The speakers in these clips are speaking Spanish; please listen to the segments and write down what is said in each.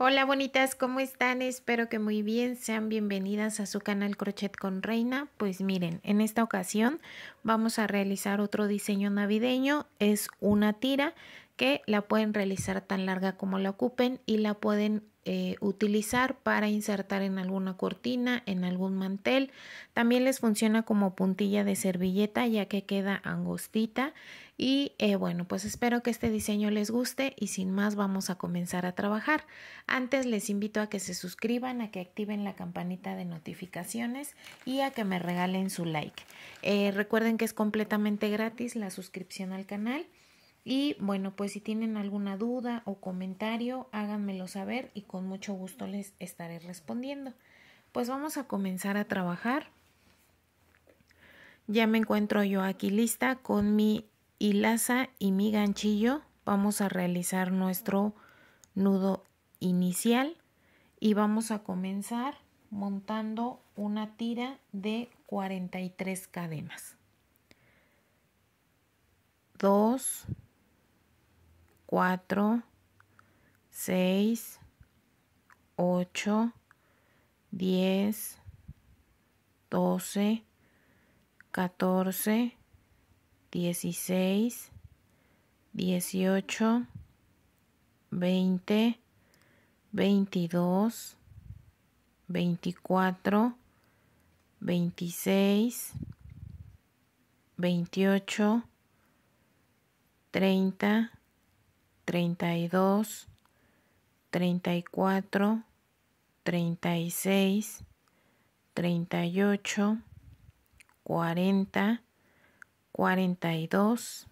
Hola bonitas, ¿cómo están? Espero que muy bien. Sean bienvenidas a su canal Crochet con Reina. Pues miren, en esta ocasión vamos a realizar otro diseño navideño. Es una tira que la pueden realizar tan larga como la ocupen y la pueden eh, utilizar para insertar en alguna cortina, en algún mantel. También les funciona como puntilla de servilleta ya que queda angostita. Y eh, bueno, pues espero que este diseño les guste y sin más vamos a comenzar a trabajar. Antes les invito a que se suscriban, a que activen la campanita de notificaciones y a que me regalen su like. Eh, recuerden que es completamente gratis la suscripción al canal y bueno, pues si tienen alguna duda o comentario, háganmelo saber y con mucho gusto les estaré respondiendo. Pues vamos a comenzar a trabajar. Ya me encuentro yo aquí lista con mi hilaza y mi ganchillo. Vamos a realizar nuestro nudo inicial y vamos a comenzar montando una tira de 43 cadenas. 2 4, 6, 8, 10, 12, 14, 16, 18, 20, 22, 24, 26, 28, 30, 32, 34, 36, 38, 40, 42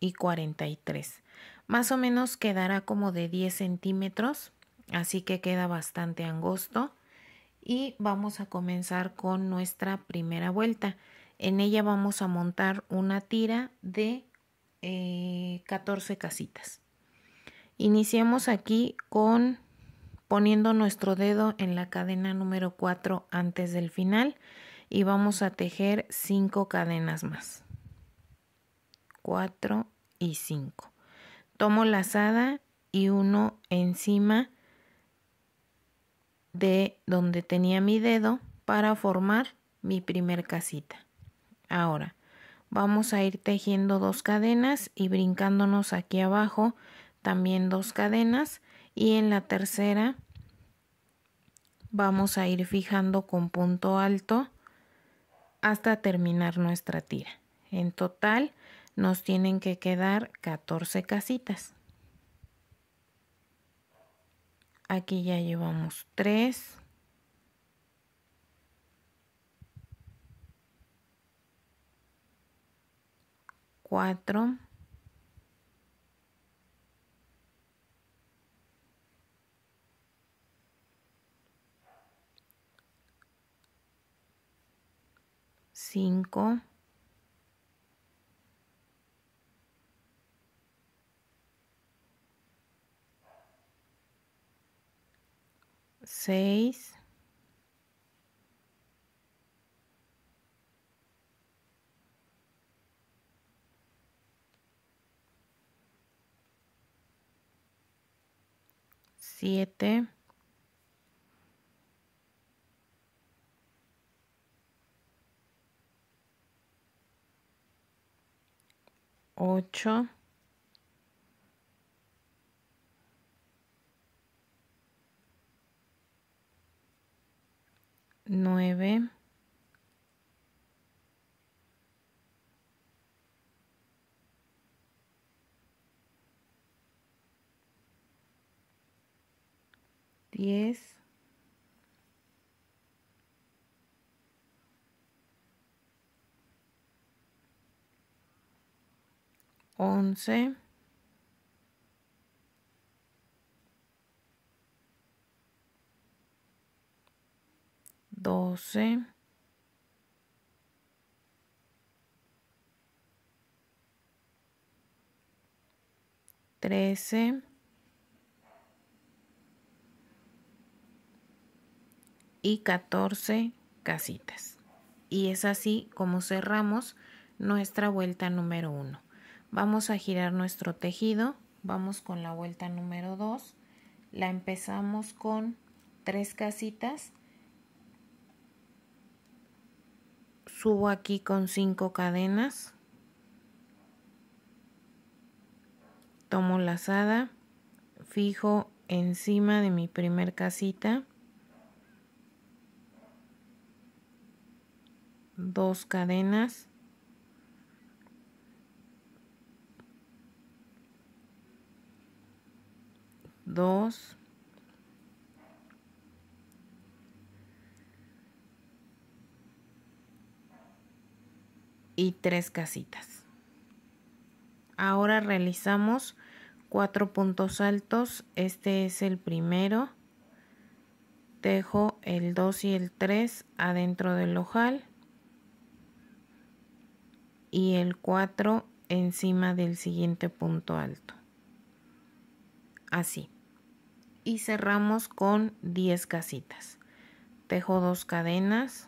y 43. Más o menos quedará como de 10 centímetros, así que queda bastante angosto. Y vamos a comenzar con nuestra primera vuelta. En ella vamos a montar una tira de 14 eh, casitas. Iniciemos aquí con poniendo nuestro dedo en la cadena número 4 antes del final y vamos a tejer 5 cadenas más. 4 y 5. Tomo lazada y uno encima de donde tenía mi dedo para formar mi primer casita. Ahora vamos a ir tejiendo dos cadenas y brincándonos aquí abajo también dos cadenas y en la tercera vamos a ir fijando con punto alto hasta terminar nuestra tira. En total nos tienen que quedar 14 casitas. Aquí ya llevamos 3. Cuatro. 5, 6, 7, 8 9 10 once, doce, trece y catorce casitas. Y es así como cerramos nuestra vuelta número uno. Vamos a girar nuestro tejido, vamos con la vuelta número 2, la empezamos con tres casitas, subo aquí con cinco cadenas, tomo lazada, fijo encima de mi primer casita, dos cadenas, 2, 3 tres casitas. Ahora realizamos cuatro puntos altos. Este es el primero. Dejo el 2 y el 3 adentro del ojal y el 4 encima del siguiente punto alto. Así y cerramos con 10 casitas. Tejo dos cadenas.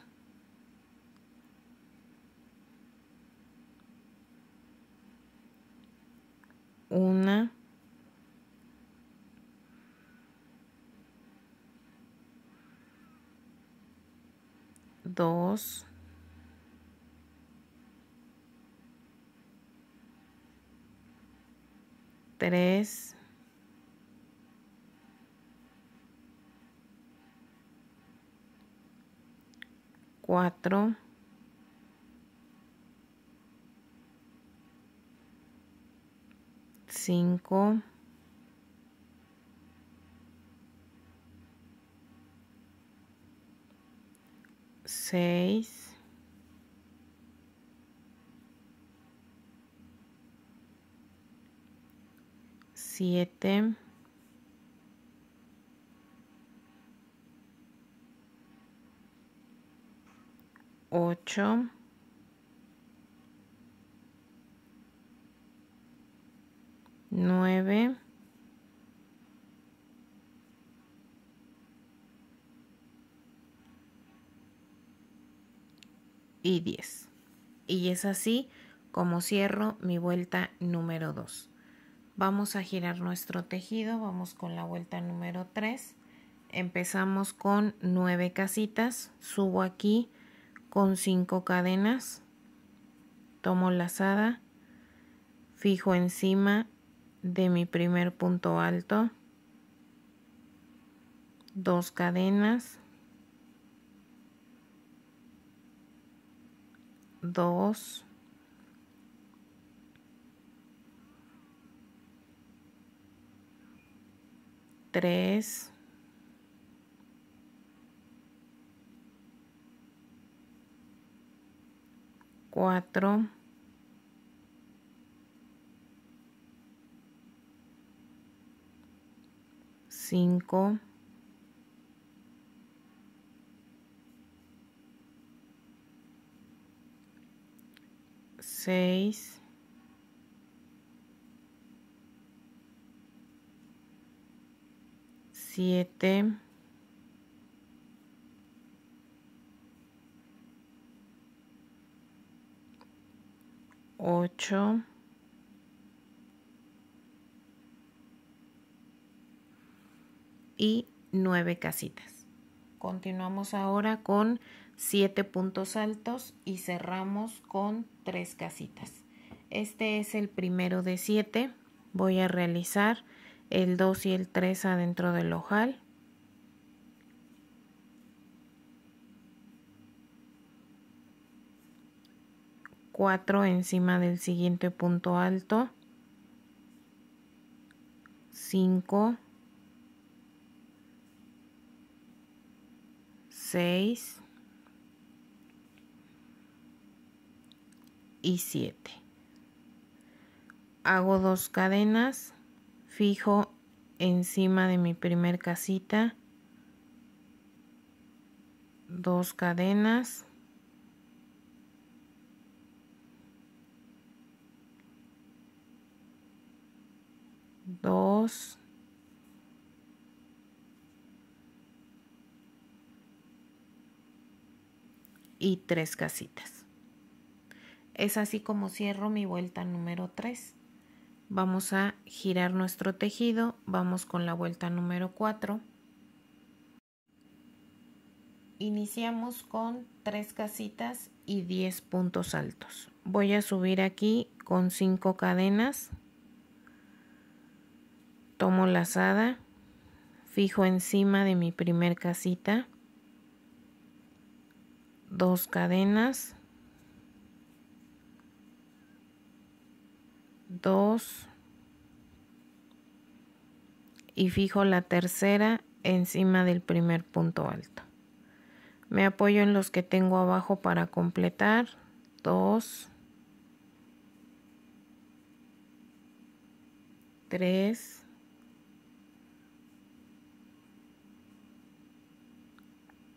1 2 3 4 5 6 7 8 9 y 10 y es así como cierro mi vuelta número 2 vamos a girar nuestro tejido vamos con la vuelta número 3 empezamos con 9 casitas subo aquí con cinco cadenas, tomo lazada, fijo encima de mi primer punto alto, dos cadenas, dos, tres, 4 5 6 7 8 y 9 casitas. Continuamos ahora con 7 puntos altos y cerramos con 3 casitas. Este es el primero de 7. Voy a realizar el 2 y el 3 adentro del ojal. 4 encima del siguiente punto alto, 5, 6 y 7. Hago dos cadenas, fijo encima de mi primer casita, dos cadenas, Y tres casitas. Es así como cierro mi vuelta número 3. Vamos a girar nuestro tejido, vamos con la vuelta número 4. Iniciamos con tres casitas y 10 puntos altos. Voy a subir aquí con 5 cadenas tomo lazada, fijo encima de mi primer casita, dos cadenas, dos y fijo la tercera encima del primer punto alto. Me apoyo en los que tengo abajo para completar, dos, tres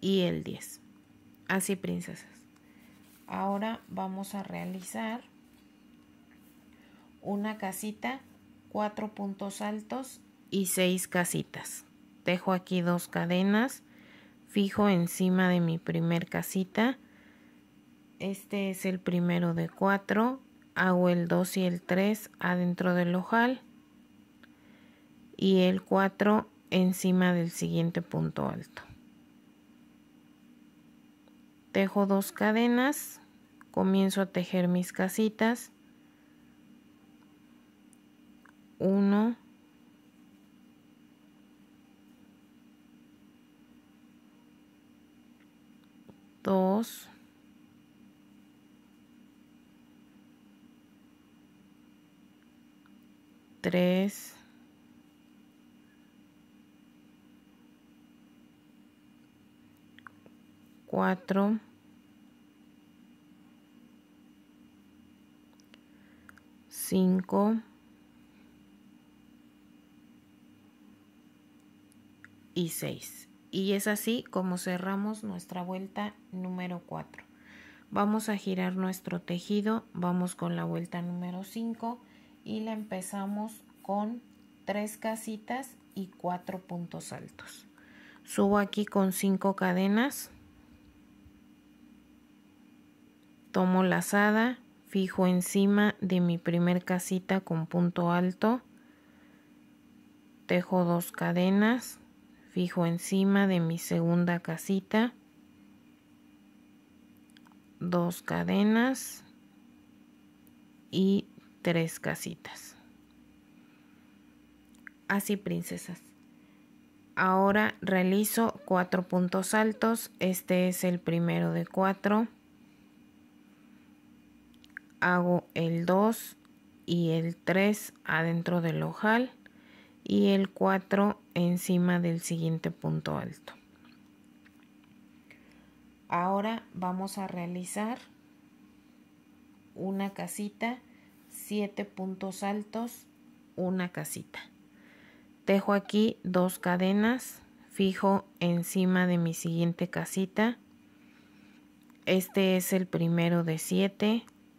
y el 10. Así, princesas. Ahora vamos a realizar una casita, cuatro puntos altos y seis casitas. Dejo aquí dos cadenas, fijo encima de mi primer casita. Este es el primero de cuatro. Hago el 2 y el 3 adentro del ojal y el 4 encima del siguiente punto alto tejo dos cadenas comienzo a tejer mis casitas 1 2 3 4 5 y 6. Y es así como cerramos nuestra vuelta número 4. Vamos a girar nuestro tejido, vamos con la vuelta número 5 y la empezamos con 3 casitas y 4 puntos altos. Subo aquí con 5 cadenas, tomo lazada, fijo encima de mi primer casita con punto alto tejo dos cadenas fijo encima de mi segunda casita dos cadenas y tres casitas así princesas ahora realizo cuatro puntos altos este es el primero de cuatro hago el 2 y el 3 adentro del ojal y el 4 encima del siguiente punto alto. Ahora vamos a realizar una casita, 7 puntos altos, una casita. Tejo aquí dos cadenas, fijo encima de mi siguiente casita. Este es el primero de 7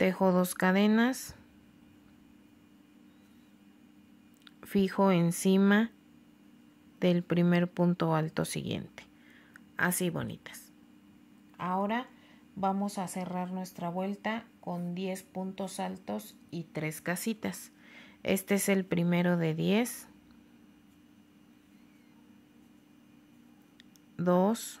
tejo dos cadenas, fijo encima del primer punto alto siguiente, así bonitas. Ahora vamos a cerrar nuestra vuelta con 10 puntos altos y tres casitas. Este es el primero de 10, 2,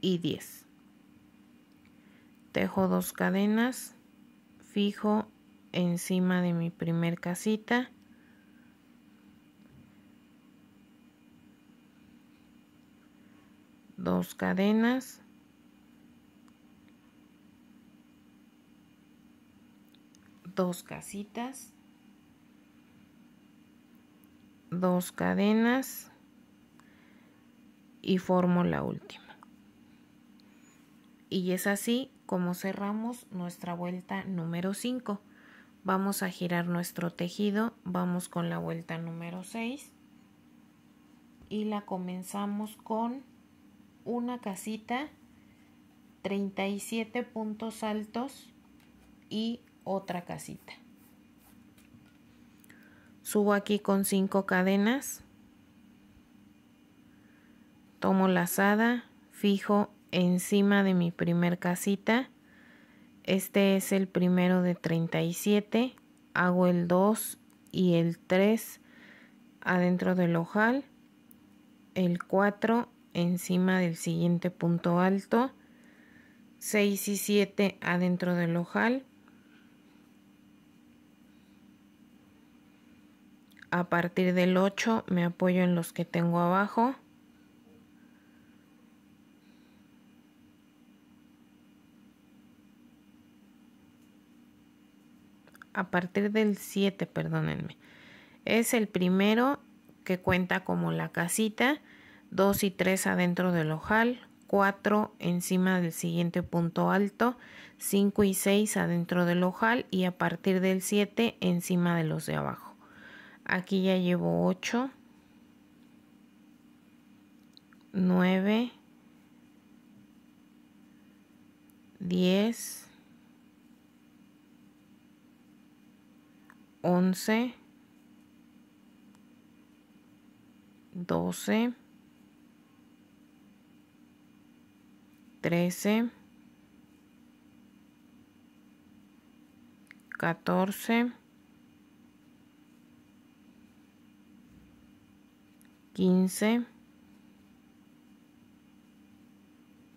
y 10. Tejo dos cadenas, fijo encima de mi primer casita. Dos cadenas. Dos casitas. Dos cadenas. Y formo la última. Y es así como cerramos nuestra vuelta número 5. Vamos a girar nuestro tejido, vamos con la vuelta número 6 y la comenzamos con una casita, 37 puntos altos y otra casita. Subo aquí con 5 cadenas, tomo lazada, fijo encima de mi primer casita. Este es el primero de 37. Hago el 2 y el 3 adentro del ojal. El 4 encima del siguiente punto alto. 6 y 7 adentro del ojal. A partir del 8 me apoyo en los que tengo abajo. a partir del 7, perdónenme. Es el primero que cuenta como la casita, 2 y 3 adentro del ojal, 4 encima del siguiente punto alto, 5 y 6 adentro del ojal y a partir del 7 encima de los de abajo. Aquí ya llevo 8, 9, 10, 11, 12, 13, 14, 15,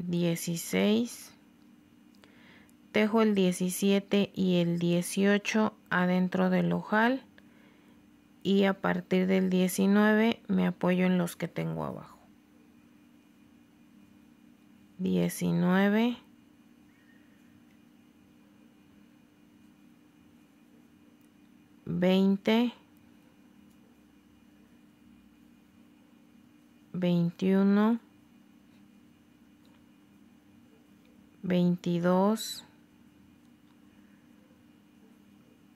16, tejo el 17 y el 18 adentro del ojal y a partir del 19 me apoyo en los que tengo abajo 19 20 21 22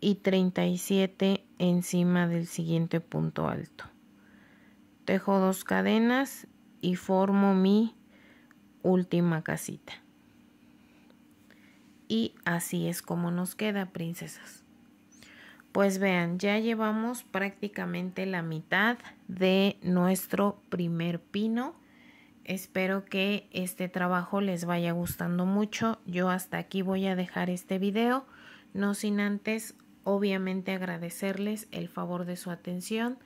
y 37 encima del siguiente punto alto. Tejo dos cadenas y formo mi última casita. Y así es como nos queda, princesas. Pues vean, ya llevamos prácticamente la mitad de nuestro primer pino. Espero que este trabajo les vaya gustando mucho. Yo hasta aquí voy a dejar este video, no sin antes obviamente agradecerles el favor de su atención.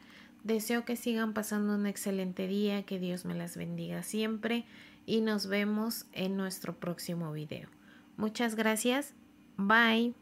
Deseo que sigan pasando un excelente día, que Dios me las bendiga siempre y nos vemos en nuestro próximo video. Muchas gracias. Bye.